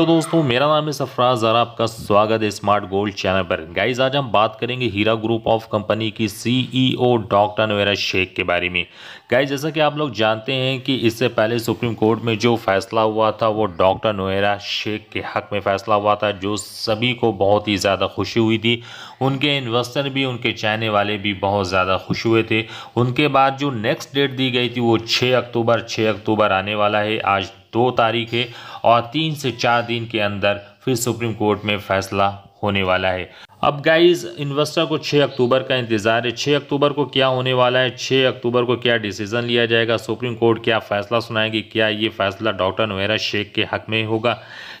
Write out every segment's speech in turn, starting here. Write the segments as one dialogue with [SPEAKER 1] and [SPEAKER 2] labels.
[SPEAKER 1] hello दोस्तों मेरा नाम है सफराज ज़रा आपका स्वागत है स्मार्ट गोल्ड चैनल पर गाइज आज हम बात करेंगे हीरा ग्रुप ऑफ कंपनी की सीईओ डॉक्टर नवेरा शेख के बारे में गाइज जैसा कि आप लोग जानते हैं कि इससे पहले सुप्रीम कोर्ट में जो फैसला हुआ था वो डॉक्टर नवेरा शेख के हक में फैसला हुआ था जो सभी को बहुत ही ज़्यादा खुशी हुई थी उनके इन्वेस्टर भी उनके चाहने वाले भी बहुत ज़्यादा खुश हुए थे उनके बाद जो नेक्स्ट डेट दी गई थी वो छः अक्टूबर छः अक्टूबर आने वाला है आज दो तारीख है और तीन से चार दिन के अंदर फिर सुप्रीम कोर्ट में फैसला होने वाला है अब गाइस इन्वेस्टर को 6 अक्टूबर का इंतज़ार है 6 अक्टूबर को क्या होने वाला है 6 अक्टूबर को क्या डिसीज़न लिया जाएगा सुप्रीम कोर्ट क्या फ़ैसला सुनाएगी क्या ये फ़ैसला डॉक्टर नवेरा शेख के हक में होगा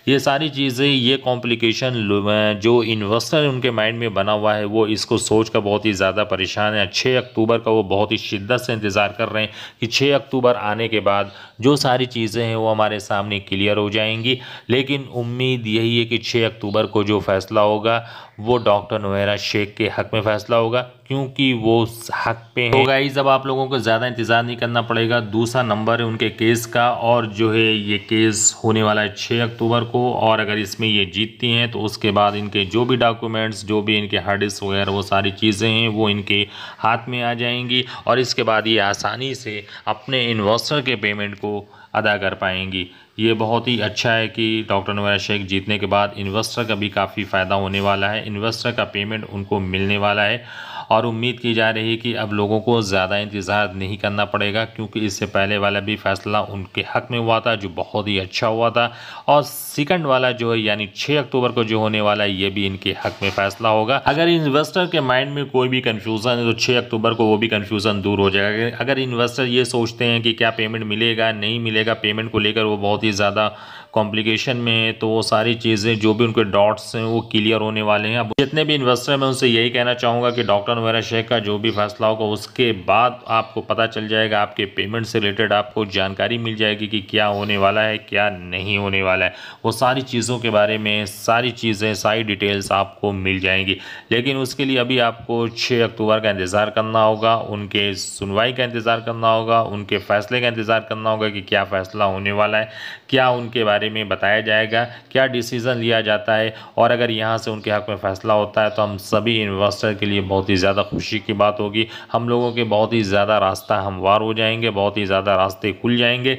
[SPEAKER 1] ये सारी चीज़ें ये कॉम्प्लिकेशन जो इन्वेस्टर उनके माइंड में बना हुआ है वो इसको सोच कर बहुत ही ज़्यादा परेशान है छः अक्टूबर का वो बहुत ही शिद्दत से इंतज़ार कर रहे हैं कि छः अक्टूबर आने के बाद जो सारी चीज़ें हैं वो हमारे सामने क्लियर हो जाएंगी लेकिन उम्मीद यही है कि छः अक्टूबर को जो फ़ैसला होगा वो डॉक्टर नोरा शेख के हक में फैसला होगा क्योंकि वो हक पे हैं तो गाइज अब आप लोगों को ज़्यादा इंतज़ार नहीं करना पड़ेगा दूसरा नंबर है उनके केस का और जो है ये केस होने वाला है छः अक्टूबर को और अगर इसमें ये जीतती हैं तो उसके बाद इनके जो भी डॉक्यूमेंट्स जो भी इनके हार्ड डिस्क वगैरह वो सारी चीज़ें हैं वो इनके हाथ में आ जाएंगी और इसके बाद ये आसानी से अपने इन्वेस्टर के पेमेंट को अदा कर पाएंगी ये बहुत ही अच्छा है कि डॉक्टर नवाज शेख जीतने के बाद इन्वेस्टर का भी काफ़ी फ़ायदा होने वाला है इन्वेस्टर का पेमेंट उनको मिलने वाला है और उम्मीद की जा रही है कि अब लोगों को ज़्यादा इंतज़ार नहीं करना पड़ेगा क्योंकि इससे पहले वाला भी फैसला उनके हक में हुआ था जो बहुत ही अच्छा हुआ था और सेकंड वाला जो है यानी छः अक्टूबर को जो होने वाला है ये भी इनके हक में फैसला होगा अगर इन्वेस्टर के माइंड में कोई भी कन्फ्यूज़न है तो छः अक्टूबर को वो भी कन्फ्यूज़न दूर हो जाएगा अगर इन्वेस्टर ये सोचते हैं कि क्या पेमेंट मिलेगा नहीं मिलेगा पेमेंट को लेकर वो बहुत ही ज़्यादा कॉम्प्लिकेशन में है तो वो सारी चीज़ें जो भी उनके डॉट्स हैं वो क्लियर होने वाले हैं अब जितने भी इन्वेस्टर हैं मैं उनसे यही कहना चाहूँगा कि डॉक्टर वगैरह शेख का जो भी फैसला होगा उसके बाद आपको पता चल जाएगा आपके पेमेंट से रिलेटेड आपको जानकारी मिल जाएगी कि क्या होने वाला है क्या नहीं होने वाला है वो सारी चीज़ों के बारे में सारी चीज़ें सारी डिटेल्स आपको मिल जाएंगी लेकिन उसके लिए अभी आपको छः अक्टूबर का इंतज़ार करना होगा उनके सुनवाई का इंतज़ार करना होगा उनके फ़ैसले का इंतज़ार करना होगा कि क्या फ़ैसला होने वाला है क्या उनके बारे बारे में बताया जाएगा क्या डिसीज़न लिया जाता है और अगर यहाँ से उनके हक़ में फ़ैसला होता है तो हम सभी इन्वेस्टर के लिए बहुत ही ज़्यादा खुशी की बात होगी हम लोगों के बहुत ही ज़्यादा रास्ता हमवार हो जाएंगे बहुत ही ज़्यादा रास्ते खुल जाएंगे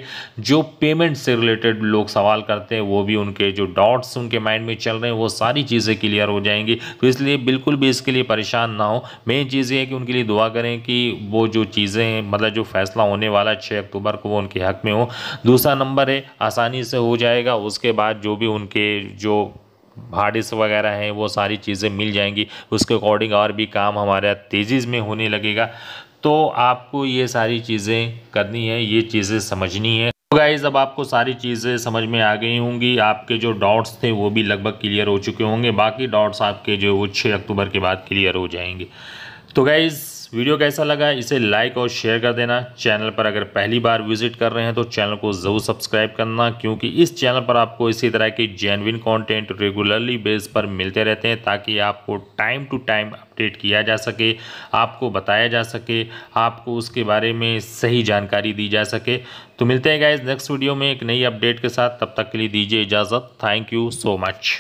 [SPEAKER 1] जो पेमेंट से रिलेटेड लोग सवाल करते हैं वो भी उनके जो डाउट्स उनके माइंड में चल रहे हैं वो सारी चीज़ें क्लियर हो जाएंगी तो इसलिए बिल्कुल भी इसके लिए परेशान ना हो मेन चीज़ ये है कि उनके लिए दुआ करें कि वो जो चीज़ें हैं मतलब जो फैसला होने वाला छः अक्टूबर को वो उनके हक़ में हो दूसरा नंबर है आसानी से हो जाए जाएगा उसके बाद जो भी उनके जो हार्डिस वगैरह हैं वो सारी चीज़ें मिल जाएंगी उसके अकॉर्डिंग और भी काम हमारे तेज़ी में होने लगेगा तो आपको ये सारी चीज़ें करनी है ये चीज़ें समझनी है तो गाइज़ अब आपको सारी चीज़ें समझ में आ गई होंगी आपके जो डाउट्स थे वो भी लगभग क्लियर हो चुके होंगे बाकी डाउट्स आपके जो वो छः अक्टूबर के बाद क्लियर हो जाएंगे तो गाइज़ वीडियो कैसा लगा इसे लाइक और शेयर कर देना चैनल पर अगर पहली बार विजिट कर रहे हैं तो चैनल को ज़रूर सब्सक्राइब करना क्योंकि इस चैनल पर आपको इसी तरह के जेनविन कंटेंट रेगुलरली बेस पर मिलते रहते हैं ताकि आपको टाइम टू टाइम अपडेट किया जा सके आपको बताया जा सके आपको उसके बारे में सही जानकारी दी जा सके तो मिलते हैं गाइज़ नेक्स्ट वीडियो में एक नई अपडेट के साथ तब तक के लिए दीजिए इजाज़त थैंक यू सो मच